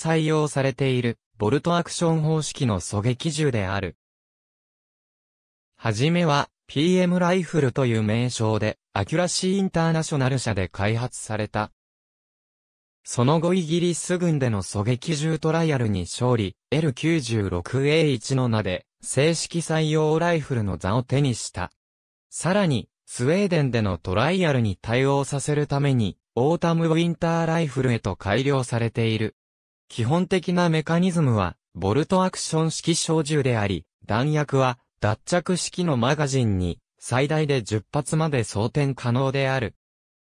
採用されている、ボルトアクション方式の狙撃銃である。はじめは、PM ライフルという名称で、アキュラシーインターナショナル社で開発された。その後イギリス軍での狙撃銃トライアルに勝利、L96A1 の名で、正式採用ライフルの座を手にした。さらに、スウェーデンでのトライアルに対応させるために、オータムウィンターライフルへと改良されている。基本的なメカニズムは、ボルトアクション式小銃であり、弾薬は、脱着式のマガジンに、最大で10発まで装填可能である。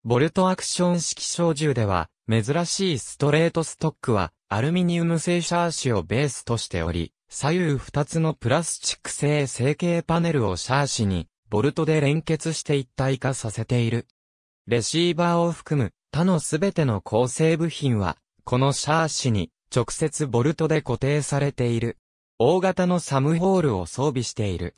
ボルトアクション式小銃では、珍しいストレートストックは、アルミニウム製シャーシをベースとしており、左右2つのプラスチック製成形パネルをシャーシに、ボルトで連結して一体化させている。レシーバーを含む他のすべての構成部品はこのシャーシに直接ボルトで固定されている。大型のサムホールを装備している。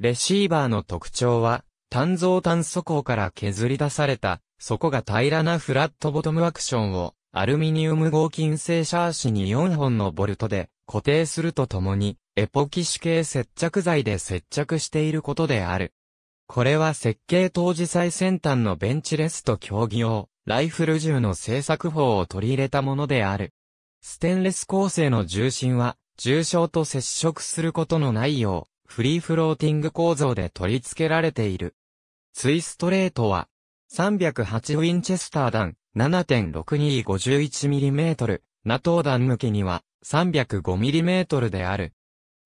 レシーバーの特徴は、単造炭素鋼から削り出された、底が平らなフラットボトムアクションを、アルミニウム合金製シャーシに4本のボルトで固定するとともに、エポキシ系接着剤で接着していることである。これは設計当時最先端のベンチレスト競技用、ライフル銃の製作法を取り入れたものである。ステンレス構成の重心は、重傷と接触することのないよう、フリーフローティング構造で取り付けられている。ツイストレートは、308ウィンチェスター弾 7.6251mm、ナトー弾向きには 305mm である。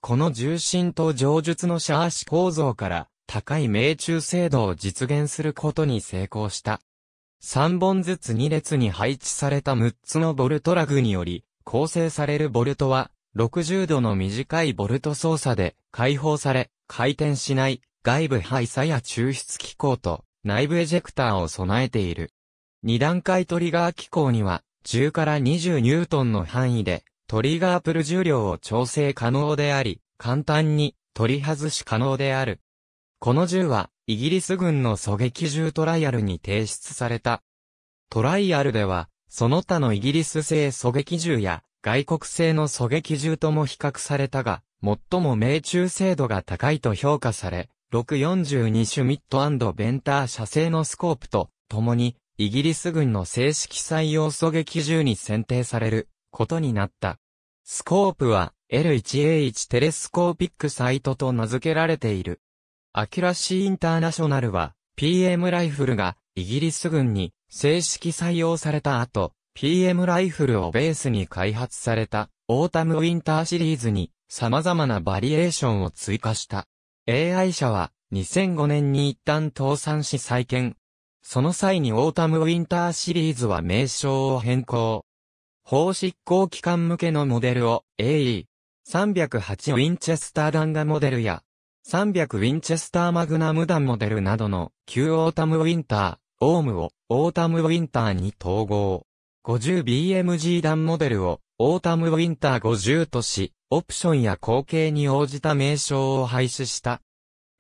この重心と上述のシャーシ構造から高い命中精度を実現することに成功した。3本ずつ2列に配置された6つのボルトラグにより、構成されるボルトは、60度の短いボルト操作で解放され、回転しない外部排差や抽出機構と内部エジェクターを備えている。2段階トリガー機構には10から20ニュートンの範囲でトリガープル重量を調整可能であり、簡単に取り外し可能である。この銃は、イギリス軍の狙撃銃トライアルに提出された。トライアルでは、その他のイギリス製狙撃銃や外国製の狙撃銃とも比較されたが、最も命中精度が高いと評価され、642シュミットベンター社製のスコープと、共に、イギリス軍の正式採用狙撃銃に選定されることになった。スコープは L1A1 テレスコーピックサイトと名付けられている。アキュラシーインターナショナルは、PM ライフルがイギリス軍に正式採用された後、PM ライフルをベースに開発されたオータムウィンターシリーズに様々なバリエーションを追加した。AI 社は2005年に一旦倒産し再建。その際にオータムウィンターシリーズは名称を変更。法執行機関向けのモデルを AE308 ウィンチェスター弾がモデルや300ウィンチェスターマグナム弾モデルなどの旧オータムウィンター、オームをオータムウィンターに統合。50BMG 弾モデルをオータムウィンター50とし、オプションや後継に応じた名称を廃止した。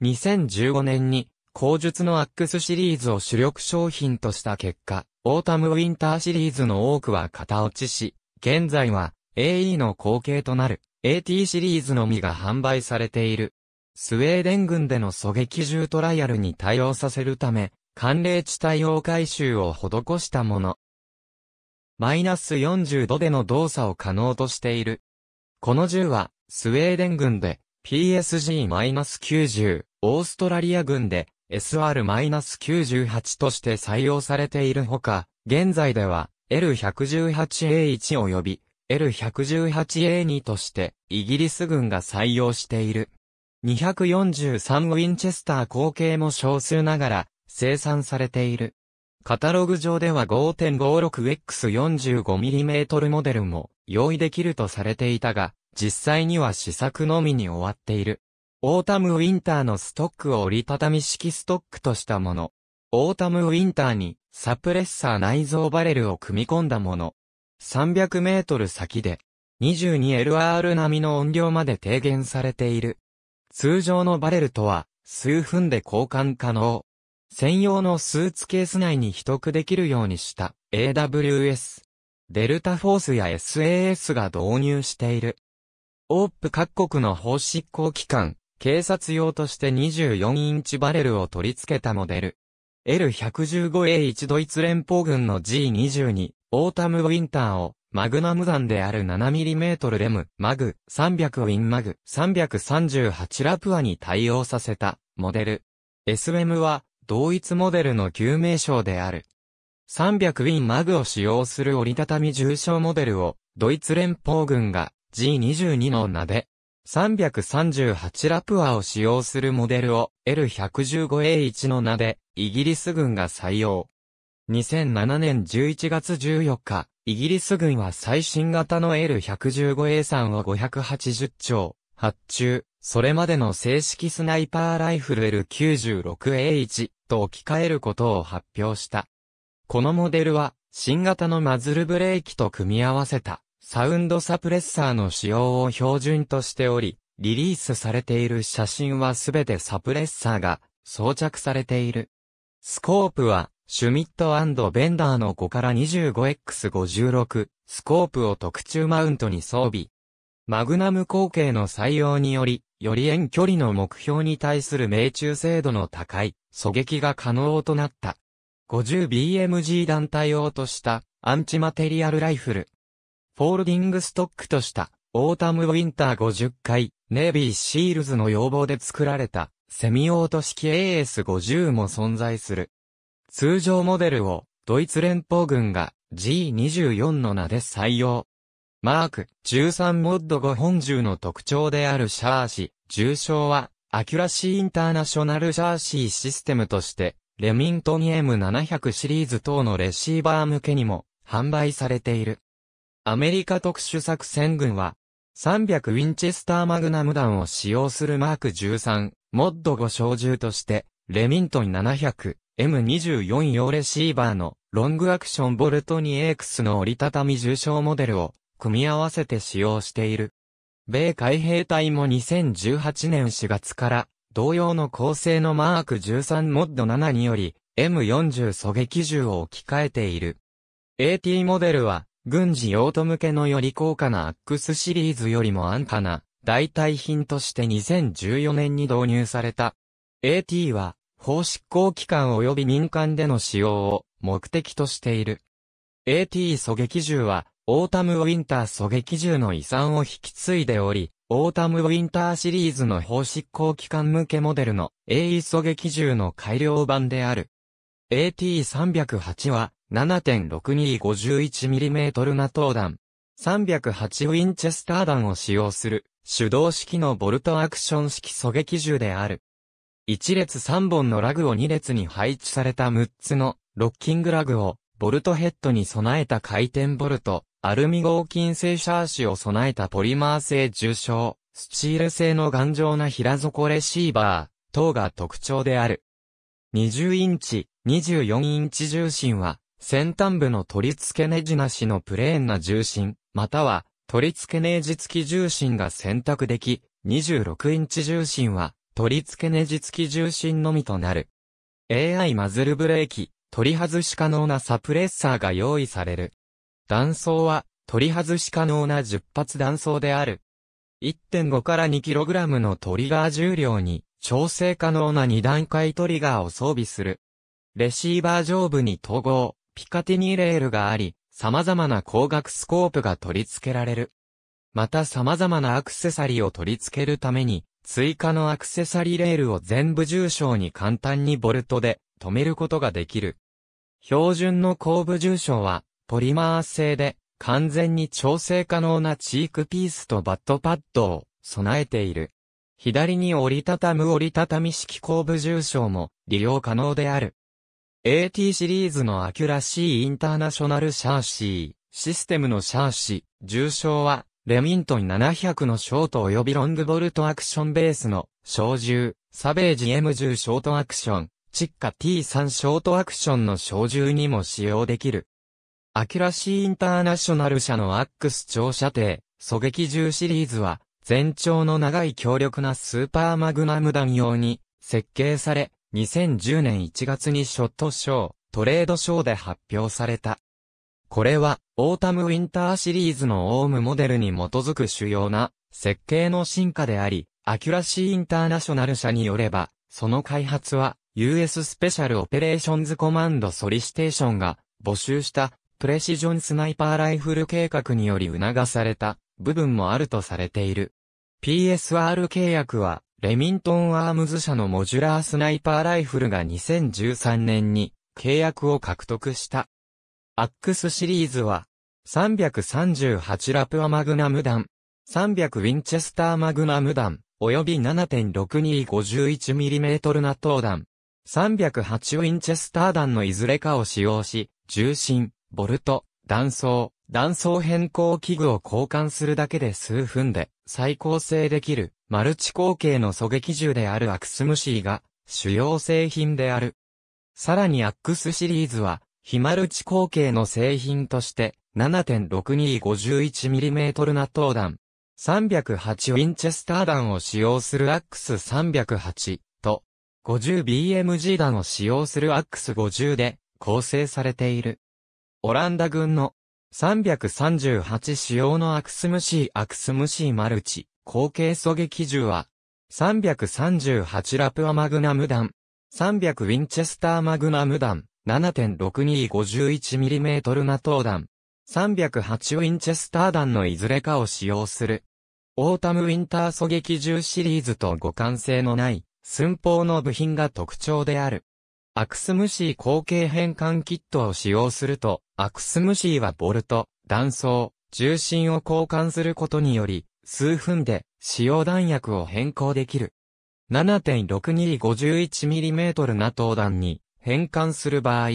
2015年に、工述のアックスシリーズを主力商品とした結果、オータムウィンターシリーズの多くは型落ちし、現在は AE の後継となる AT シリーズのみが販売されている。スウェーデン軍での狙撃銃トライアルに対応させるため、寒冷地対応回収を施したもの。マイナス40度での動作を可能としている。この銃は、スウェーデン軍で PSG-90、オーストラリア軍で SR-98 として採用されているほか、現在では L118A1 及び L118A2 としてイギリス軍が採用している。243ウィンチェスター後継も少数ながら生産されている。カタログ上では 5.56X45mm モデルも用意できるとされていたが、実際には試作のみに終わっている。オータムウィンターのストックを折りたたみ式ストックとしたもの。オータムウィンターにサプレッサー内蔵バレルを組み込んだもの。300メートル先で 22LR 並みの音量まで低減されている。通常のバレルとは、数分で交換可能。専用のスーツケース内に取得できるようにした AWS。デルタフォースや SAS が導入している。オープ各国の法執行機関、警察用として24インチバレルを取り付けたモデル。L115A1 ドイツ連邦軍の G22、オータムウィンターをマグナム弾である 7mm レム、マグ、300ウィンマグ、338ラプアに対応させた、モデル。SM は、同一モデルの旧名称である。300ウィンマグを使用する折りたたみ重傷モデルを、ドイツ連邦軍が G22 の名で、338ラプアを使用するモデルを L115A1 の名で、イギリス軍が採用。2007年11月14日、イギリス軍は最新型の L115A さんを580丁発注、それまでの正式スナイパーライフル L96A1 と置き換えることを発表した。このモデルは新型のマズルブレーキと組み合わせたサウンドサプレッサーの使用を標準としており、リリースされている写真はすべてサプレッサーが装着されている。スコープはシュミットベンダーの5から 25X56 スコープを特注マウントに装備。マグナム口径の採用により、より遠距離の目標に対する命中精度の高い狙撃が可能となった。50BMG 団体用としたアンチマテリアルライフル。フォールディングストックとしたオータムウィンター50回ネイビーシールズの要望で作られたセミオート式 AS50 も存在する。通常モデルをドイツ連邦軍が G24 の名で採用。マーク13モッド5本銃の特徴であるシャーシ、重傷はアキュラシーインターナショナルシャーシーシステムとしてレミントン M700 シリーズ等のレシーバー向けにも販売されている。アメリカ特殊作戦軍は300ウィンチェスターマグナム弾を使用するマーク13モッド5小銃としてレミントン700 M24 用レシーバーのロングアクションボルト 2X の折りたたみ重症モデルを組み合わせて使用している。米海兵隊も2018年4月から同様の構成のマーク13モッド7により M40 狙撃銃を置き換えている。AT モデルは軍事用途向けのより高価な AX シリーズよりも安価な代替品として2014年に導入された。AT は法執行機関及び民間での使用を目的としている。AT 狙撃銃は、オータム・ウィンター狙撃銃の遺産を引き継いでおり、オータム・ウィンターシリーズの法執行機関向けモデルの AE 狙撃銃の改良版である。AT308 は 7.6251mm ナトー弾。308ウィンチェスター弾を使用する手動式のボルトアクション式狙撃銃である。1列3本のラグを2列に配置された6つのロッキングラグをボルトヘッドに備えた回転ボルト、アルミ合金製シャーシを備えたポリマー製重傷、スチール製の頑丈な平底レシーバー等が特徴である。20インチ、24インチ重心は先端部の取り付けネジなしのプレーンな重心、または取り付けネジ付き重心が選択でき、26インチ重心は取り付けネジ付き重心のみとなる。AI マズルブレーキ、取り外し可能なサプレッサーが用意される。断層は、取り外し可能な10発断層である。1.5から 2kg のトリガー重量に、調整可能な2段階トリガーを装備する。レシーバー上部に統合、ピカティニーレールがあり、様々な光学スコープが取り付けられる。また様々なアクセサリーを取り付けるために、追加のアクセサリーレールを全部重症に簡単にボルトで止めることができる。標準の後部重症はポリマー製で完全に調整可能なチークピースとバットパッドを備えている。左に折りたたむ折りたたみ式後部重症も利用可能である。AT シリーズのアキュラシーインターナショナルシャーシー、システムのシャーシ、ー重症はレミントン700のショート及びロングボルトアクションベースの、小銃、サベージ M10 ショートアクション、チッカ T3 ショートアクションの小銃にも使用できる。アキュラシーインターナショナル社のアックス長射程、狙撃銃シリーズは、全長の長い強力なスーパーマグナム弾用に設計され、2010年1月にショットショー、トレードショーで発表された。これは、オータム・ウィンターシリーズのオウムモデルに基づく主要な設計の進化であり、アキュラシー・インターナショナル社によれば、その開発は、US スペシャル・オペレーションズ・コマンド・ソリステーションが募集したプレシジョンスナイパーライフル計画により促された部分もあるとされている。PSR 契約は、レミントンアームズ社のモジュラースナイパーライフルが2013年に契約を獲得した。アックスシリーズは、338ラプアマグナム弾、300ウィンチェスターマグナム弾、及び 7.6251mm ナト弾、308ウィンチェスター弾のいずれかを使用し、重心、ボルト、弾倉、弾倉変更器具を交換するだけで数分で再構成できるマルチ口径の狙撃銃であるアクスムシーが主要製品である。さらにアックスシリーズはヒマルチ口径の製品として、7.6251mm 納豆弾、308ウィンチェスター弾を使用するアックス308と、50BMG 弾を使用するアックス50で構成されている。オランダ軍の338使用のアクスムシーアクスムシーマルチ、後継狙撃銃は、338ラプアマグナム弾、300ウィンチェスターマグナム弾、7.6251mm ナト弾、308ウィンチェスター弾のいずれかを使用する。オータムウィンター狙撃銃シリーズと互換性のない、寸法の部品が特徴である。アクスムシー後継変換キットを使用すると、アクスムシーはボルト、弾倉、重心を交換することにより、数分で使用弾薬を変更できる。7.6251mm ナト弾に変換する場合、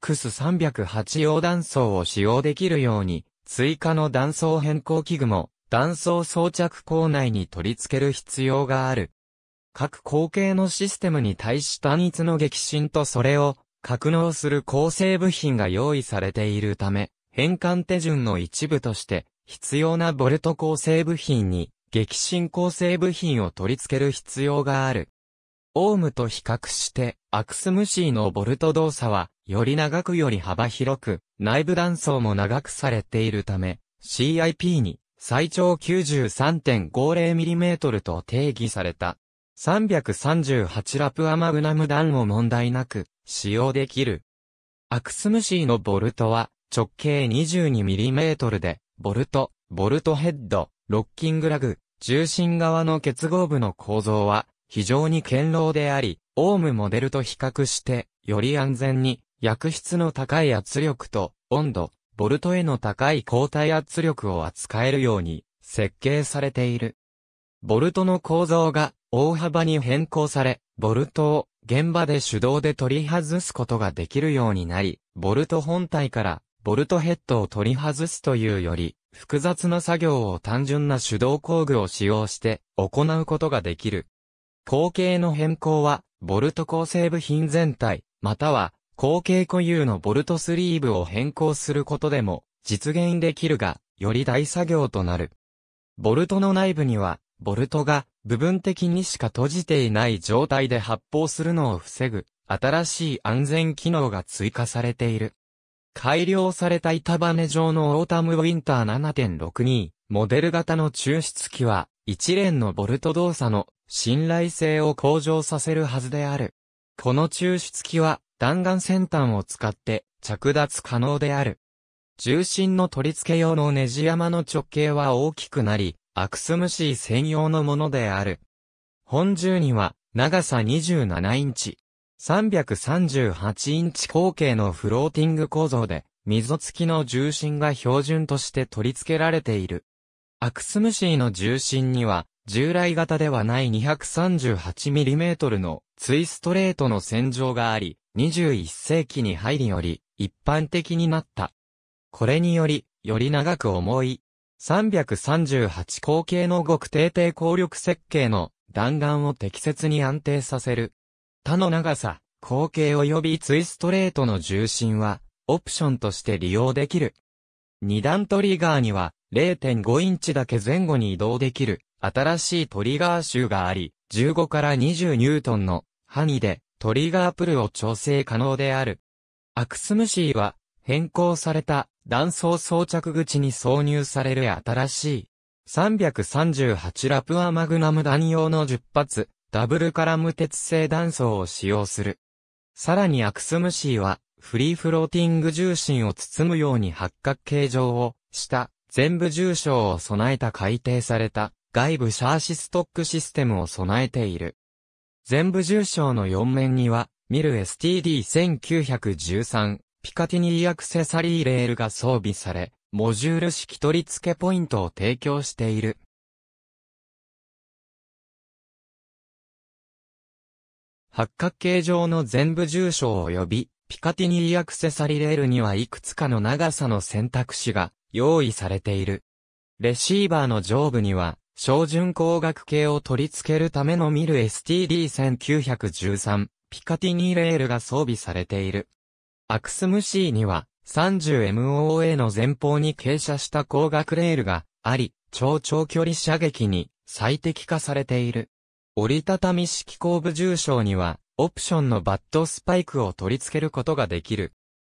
ク x 3 0 8用断層を使用できるように、追加の断層変更器具も、断層装着口内に取り付ける必要がある。各口径のシステムに対し単一の激震とそれを、格納する構成部品が用意されているため、変換手順の一部として、必要なボルト構成部品に、激震構成部品を取り付ける必要がある。オウムと比較して、アクスムシーのボルト動作は、より長くより幅広く、内部断層も長くされているため、CIP に最長 93.50mm と定義された。338ラプアマグナム弾も問題なく使用できる。アクスムシーのボルトは直径 22mm で、ボルト、ボルトヘッド、ロッキングラグ、重心側の結合部の構造は非常に堅牢であり、オウムモデルと比較して、より安全に、薬質の高い圧力と、温度、ボルトへの高い抗体圧力を扱えるように、設計されている。ボルトの構造が、大幅に変更され、ボルトを、現場で手動で取り外すことができるようになり、ボルト本体からボルトヘッドを取り外すというより、複雑な作業を単純な手動工具を使用して行うことができる。後継の変更は、ボルト構成部品全体、または、後継固有のボルトスリーブを変更することでも、実現できるが、より大作業となる。ボルトの内部には、ボルトが部分的にしか閉じていない状態で発砲するのを防ぐ、新しい安全機能が追加されている。改良された板バネ状のオータムウィンター7.62モデル型の抽出機は一連のボルト動作の信頼性を向上させるはずである。この抽出器は弾丸先端を使って着脱可能である。重心の取り付け用のネジ山の直径は大きくなり、アクスムシー専用のものである。本銃には長さ27インチ、338インチ口径のフローティング構造で、溝付きの重心が標準として取り付けられている。アクスムシーの重心には従来型ではない 238mm のツイストレートの洗浄があり、21世紀に入りより一般的になった。これにより、より長く重い、338口径の極低低効力設計の弾丸を適切に安定させる。他の長さ、口径及びツイストレートの重心は、オプションとして利用できる。二段トリガーには、0.5インチだけ前後に移動できる、新しいトリガー集があり、15から20ニュートンの範囲でトリガープルを調整可能である。アクスムシーは変更された断層装着口に挿入される新しい338ラプアマグナム弾用の10発ダブルカラム鉄製断層を使用する。さらにアクスムシーはフリーフローティング重心を包むように八角形状をした全部重症を備えた改定された外部シャーシストックシステムを備えている。全部重症の4面には、ミル STD1913、ピカティニーアクセサリーレールが装備され、モジュール式取り付けポイントを提供している。八角形状の全部重症及び、ピカティニーアクセサリーレールにはいくつかの長さの選択肢が用意されている。レシーバーの上部には照準光学系を取り付けるためのミル STD1913 ピカティニーレールが装備されている。アクスムシーには 30MOA の前方に傾斜した光学レールがあり、超長距離射撃に最適化されている。折りたたみ式後部重症には、オプションのバットスパイクを取り付けることができる。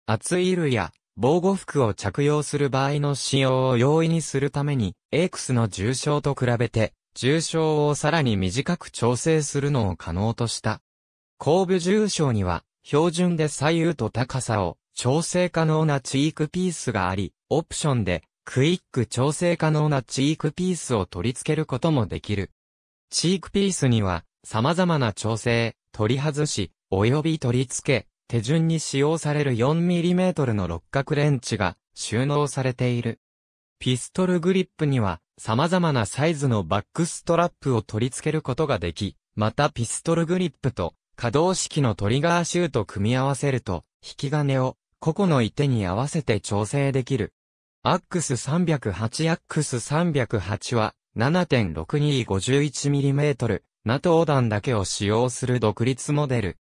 厚い衣類や防護服を着用する場合の使用を容易にするために、x の重症と比べて、重症をさらに短く調整するのを可能とした。後部重症には、標準で左右と高さを調整可能なチークピースがあり、オプションでクイック調整可能なチークピースを取り付けることもできる。チークピースには様々な調整、取り外し、及び取り付け、手順に使用される 4mm の六角レンチが収納されている。ピストルグリップには様々なサイズのバックストラップを取り付けることができ、またピストルグリップと可動式のトリガーシュート組み合わせると、引き金を個々の一手に合わせて調整できる。アックス308アックス308は 7.6251mm ナトー弾だけを使用する独立モデル。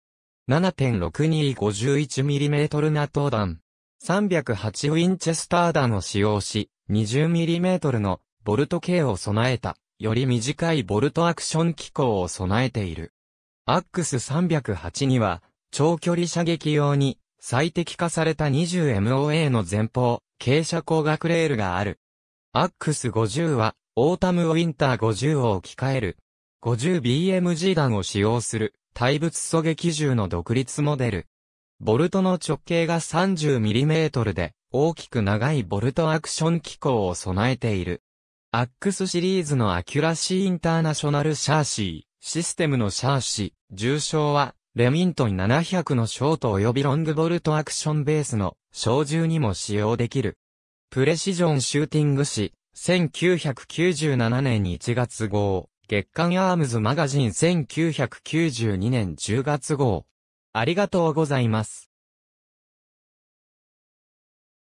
7.6251mm ナト弾。308ウィンチェスター弾を使用し、20mm のボルト径を備えた、より短いボルトアクション機構を備えている。アックス308には、長距離射撃用に最適化された 20MOA の前方、傾斜光学レールがある。アックス50は、オータムウィンター50を置き換える。50BMG 弾を使用する。対物狙撃銃の独立モデル。ボルトの直径が 30mm で、大きく長いボルトアクション機構を備えている。アックスシリーズのアキュラシーインターナショナルシャーシー、システムのシャーシー、重傷は、レミントン700のショート及びロングボルトアクションベースの小銃にも使用できる。プレシジョンシューティング誌、1997年1月号。月刊アームズマガジン1992年10月号。ありがとうございます。